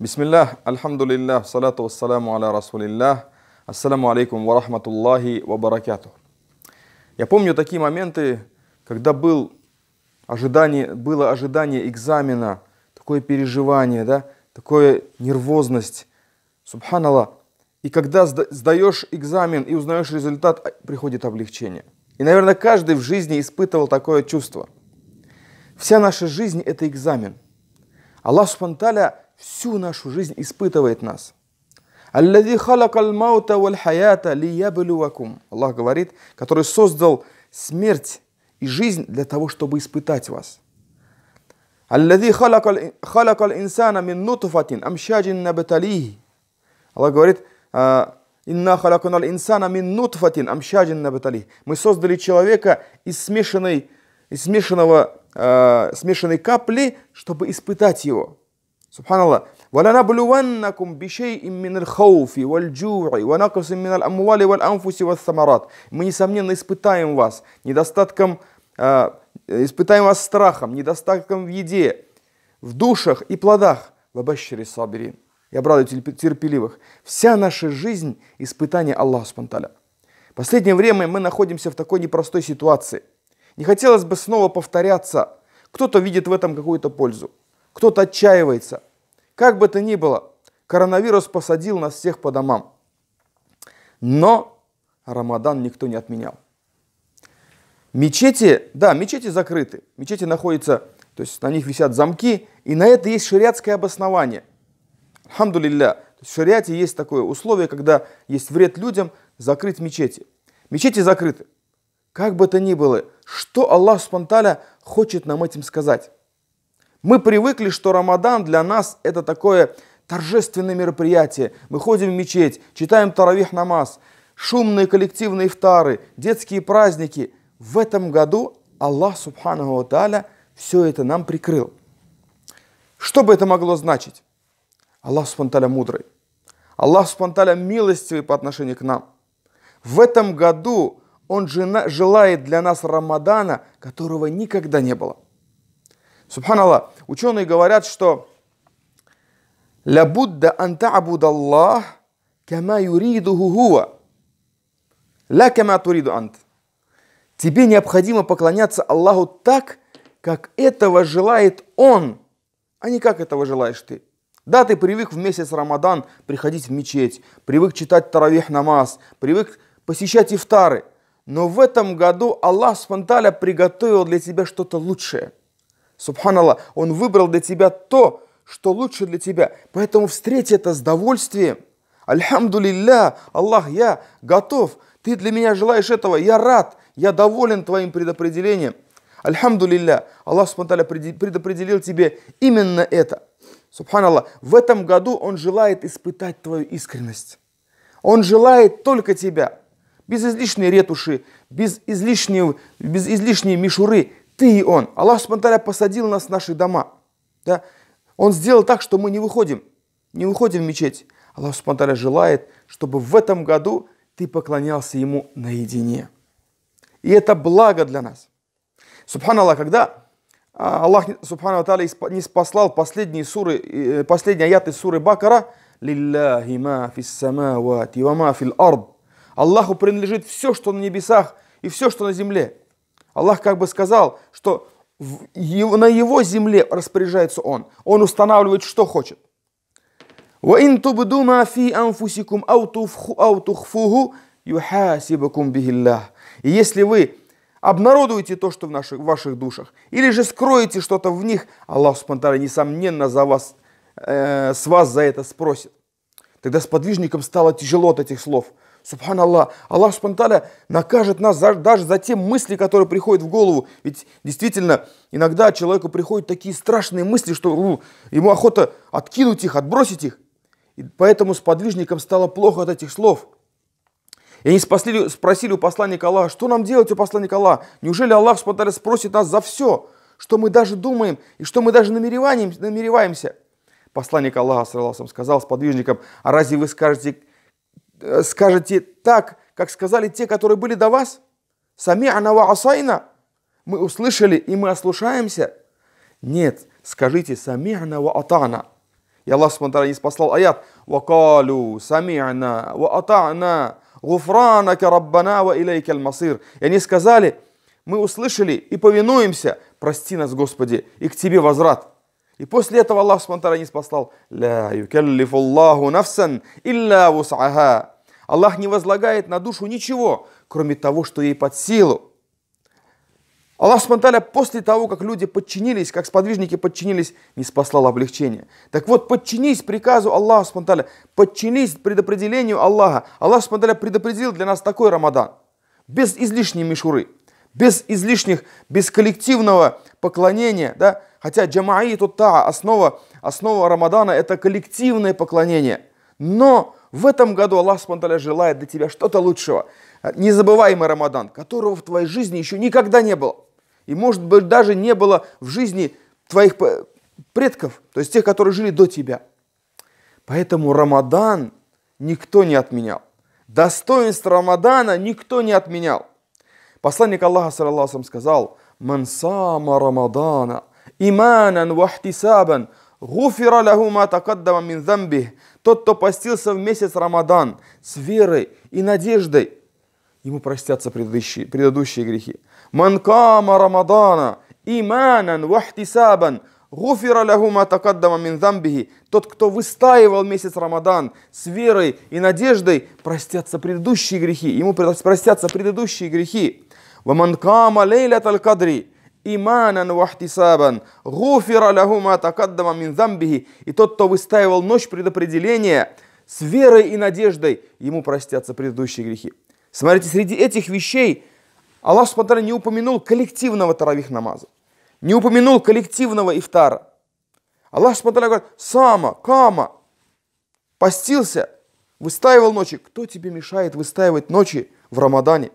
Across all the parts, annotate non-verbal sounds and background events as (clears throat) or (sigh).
Бисмиллах, альхамдулиллах, салату вассаламу аля расулиллах, ассаламу алейкум ва рахматуллахи ва баракяту. Я помню такие моменты, когда был ожидание, было ожидание экзамена, такое переживание, да, такое нервозность. Субханаллах. И когда сдаешь экзамен и узнаешь результат, а, приходит облегчение. И, наверное, каждый в жизни испытывал такое чувство. Вся наша жизнь – это экзамен. Аллах Субхану всю нашу жизнь испытывает нас. Аллах говорит, который создал смерть и жизнь для того, чтобы испытать вас. Аллах говорит, «А, Мы создали человека из смешанной из смешанного, э, смешанной капли, чтобы испытать его. Субханаллах. الله ولنبلونكم بشيء من الخوف والجوع ونقص من الأموال والأنفس мы несомненно испытаем вас недостатком э, а, испытаем вас страхом недостатком в еде в душах и плодах вабашири сабирин и обрадуйте терпеливых вся наша жизнь испытание Аллаха спонталя в последнее время мы находимся в такой непростой ситуации не хотелось бы снова повторяться кто-то видит в этом какую-то пользу кто-то отчаивается. Как бы то ни было, коронавирус посадил нас всех по домам. Но Рамадан никто не отменял. Мечети, да, мечети закрыты. Мечети находятся, то есть на них висят замки, и на это есть шариатское обоснование. Хамдулилля. В шариате есть такое условие, когда есть вред людям, закрыть мечети. Мечети закрыты. Как бы то ни было, что Аллах Спанталя хочет нам этим сказать? Мы привыкли, что Рамадан для нас это такое торжественное мероприятие. Мы ходим в мечеть, читаем таравих намаз, шумные коллективные втары, детские праздники. В этом году Аллах, субхану ва тааля, все это нам прикрыл. Что бы это могло значить? Аллах, субхану тааля, мудрый. Аллах, субхану тааля, милостивый по отношению к нам. В этом году Он желает для нас Рамадана, которого никогда не было – Субханаллах, ученые говорят, что «Ля будда анта Аллах, кама юриду гугуа». «Ля кама туриду ант». Тебе необходимо поклоняться Аллаху так, как этого желает Он, а не как этого желаешь ты. Да, ты привык в месяц Рамадан приходить в мечеть, привык читать таравих намаз, привык посещать ифтары. Но в этом году Аллах спонталя приготовил для тебя что-то лучшее – Субханаллах, Он выбрал для тебя то, что лучше для тебя. Поэтому встреть это с довольствием. Альхамдулилля, Аллах, я готов. Ты для меня желаешь этого. Я рад. Я доволен твоим предопределением. Альхамдулилля, Аллах Субханаллах предопределил тебе именно это. Субханаллах, в этом году Он желает испытать твою искренность. Он желает только тебя. Без излишней ретуши, без, излишнего, без излишней мишуры ты и он. Аллах Субтитры посадил нас в наши дома. Да? Он сделал так, что мы не выходим, не выходим в мечеть. Аллах Субтитры желает, чтобы в этом году ты поклонялся Ему наедине. И это благо для нас. Субханаллах, когда а, Аллах Субхану Атали не спаслал последние суры, э, последние аяты суры Бакара, "Лиллахи ма фис самавати ва ма фил ард». Аллаху принадлежит все, что на небесах и все, что на земле. Аллах как бы сказал, что на его земле распоряжается он. Он устанавливает, что хочет. И если вы обнародуете то, что в, наших, в ваших душах, или же скроете что-то в них, Аллах спонтанно, несомненно, за вас, э, с вас за это спросит. Тогда с подвижником стало тяжело от этих слов – Субханаллах. Аллах Аллах Субханталя накажет нас за, даже за те мысли, которые приходят в голову. Ведь действительно, иногда человеку приходят такие страшные мысли, что ну, ему охота откинуть их, отбросить их. И поэтому с подвижником стало плохо от этих слов. И они спасли, спросили у посланника Аллаха, что нам делать у посланника Аллаха? Неужели Аллах Субханталя спросит нас за все, что мы даже думаем и что мы даже намереваемся? Посланник Аллаха сказал с подвижником, а разве вы скажете Э, скажете так, как сказали те, которые были до вас, «Сами'на ва асайна» – мы услышали и мы ослушаемся. Нет, скажите «Сами'на ва атана». И Аллах Субтитры спасал аят «Вакалю сами'на ва атана гуфранака раббана ва илейка масир». И они сказали «Мы услышали и повинуемся, прости нас, Господи, и к Тебе возврат». И после этого Аллах спонтанно не спасал. Аллах не возлагает на душу ничего, кроме того, что ей под силу. Аллах спонтанно после того, как люди подчинились, как сподвижники подчинились, не спасал облегчение. Так вот, подчинись приказу Аллаха спонтанно, подчинись предопределению Аллаха. Аллах спонтанно предопределил для нас такой Рамадан, без излишней мишуры, без излишних, без коллективного поклонения, да, Хотя джамаи тут тута, основа, основа Рамадана – это коллективное поклонение. Но в этом году Аллах Субтитры желает для тебя что-то лучшего. Незабываемый Рамадан, которого в твоей жизни еще никогда не было. И, может быть, даже не было в жизни твоих предков, то есть тех, которые жили до тебя. Поэтому Рамадан никто не отменял. Достоинство Рамадана никто не отменял. Посланник Аллаха, саллаху сказал, «Мансама Рамадана иманан вахтисабан, гуфира лаху ма такаддама мин замбих. Тот, кто постился в месяц Рамадан с верой и надеждой, ему простятся предыдущие, предыдущие грехи. Манкама Рамадана, иманан вахтисабан, гуфира лаху ма такаддама мин замбихи. Тот, кто выстаивал месяц Рамадан с верой и надеждой, простятся предыдущие грехи. Ему простятся предыдущие грехи. Ваманкама лейля талькадри. кадри иманан вахтисабан, гуфира лаху ма такаддама мин замбихи. И тот, кто выстаивал ночь предопределения, с верой и надеждой ему простятся предыдущие грехи. Смотрите, среди этих вещей Аллах Субтитры не упомянул коллективного таравих намаза, не упомянул коллективного ифтара. Аллах Субтитры говорит, сама, кама, постился, выстаивал ночи. Кто тебе мешает выстаивать ночи в Рамадане?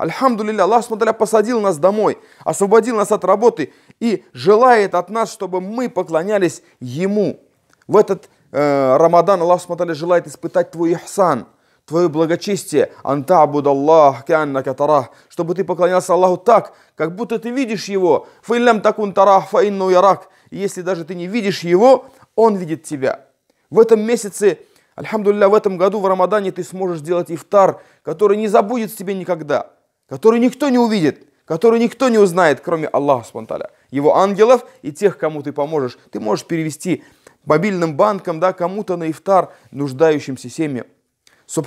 Альхамдулилля, Аллах Субтитры посадил нас домой, освободил нас от работы и желает от нас, чтобы мы поклонялись Ему. В этот э, Рамадан Аллах Субтитры желает испытать твой ихсан, твое благочестие, Аллах кянна катарах, чтобы ты поклонялся Аллаху так, как будто ты видишь Его. Файлям такун тарах фаинну ярак. Если даже ты не видишь Его, Он видит тебя. В этом месяце Альхамдулилля, в этом году в Рамадане ты сможешь сделать ифтар, который не забудет тебе никогда который никто не увидит, который никто не узнает, кроме Аллаха Субтитры, его ангелов и тех, кому ты поможешь. Ты можешь перевести мобильным банком, да, кому-то на ифтар, нуждающимся семьям.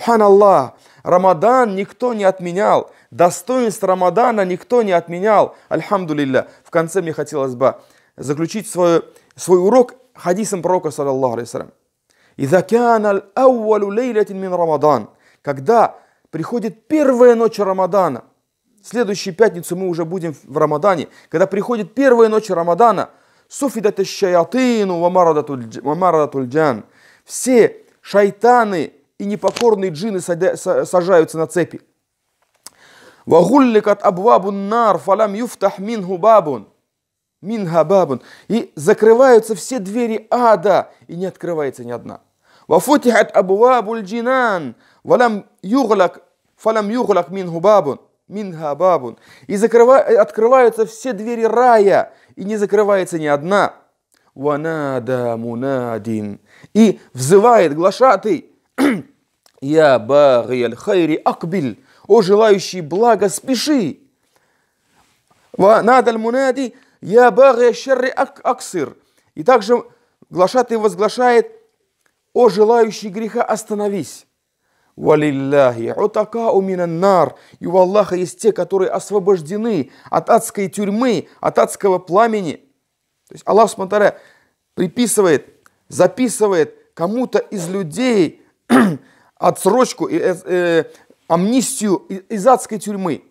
Аллах. Рамадан никто не отменял, достоинство Рамадана никто не отменял. Альхамдулилля. В конце мне хотелось бы заключить свой, свой урок хадисом пророка, саллаллаху алейсалям. «Иза кяна аль-ауалу лейлятин мин Рамадан». Когда приходит первая ночь Рамадана – следующую пятницу мы уже будем в Рамадане. Когда приходит первая ночь Рамадана, суфидат шаятыну вамарадатульджан. Все шайтаны и непокорные джины сажаются на цепи. Вагулликат абвабун нар фалам юфтах минху бабун. Минхабабун. И закрываются все двери ада, и не открывается ни одна. Вафутихат абвабуль джинан. фалам юглак фалам юглак минху бабун. Мингабабун И закрывают, открываются все двери рая, и не закрывается ни одна. Ванада мунадин. И взывает глашатый. (clears throat) Я барияль хайри акбиль. О, желающий блага, спеши. Ванадаль мунади. Я бария шерри аксир. И также глашатый возглашает, о, желающий греха, остановись. Валилляхи, утака нар, и у Аллаха есть те, которые освобождены от адской тюрьмы, от адского пламени. То есть Аллах Субтитры приписывает, записывает кому-то из людей (clears throat) отсрочку, э, э, амнистию из адской тюрьмы.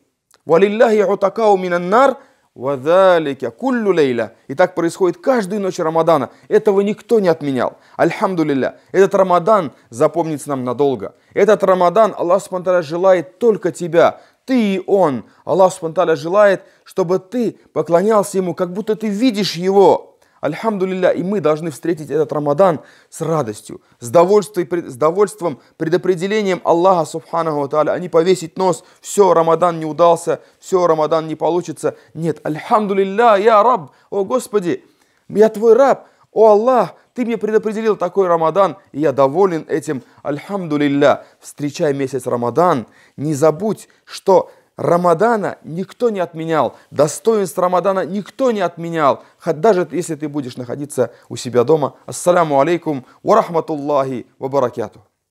Валилляхи утака нар. Вадалика, куллю лейля. И так происходит каждую ночь Рамадана. Этого никто не отменял. Альхамдулилля. Этот Рамадан запомнится нам надолго. Этот Рамадан Аллах Субтитры желает только тебя. Ты и Он. Аллах Субтитры желает, чтобы ты поклонялся Ему, как будто ты видишь Его. Альхамдулилля, и мы должны встретить этот Рамадан с радостью, с, довольствием, с довольством, предопределением Аллаха Субханаху Тааля, а не повесить нос, все, Рамадан не удался, все, Рамадан не получится. Нет, Альхамдулилля, я раб, о Господи, я твой раб, о Аллах, ты мне предопределил такой Рамадан, и я доволен этим. Альхамдулилля, встречай месяц Рамадан, не забудь, что Рамадана никто не отменял, достоинств Рамадана никто не отменял, даже если ты будешь находиться у себя дома. Ассаламу алейкум ва рахматуллахи ва баракяту.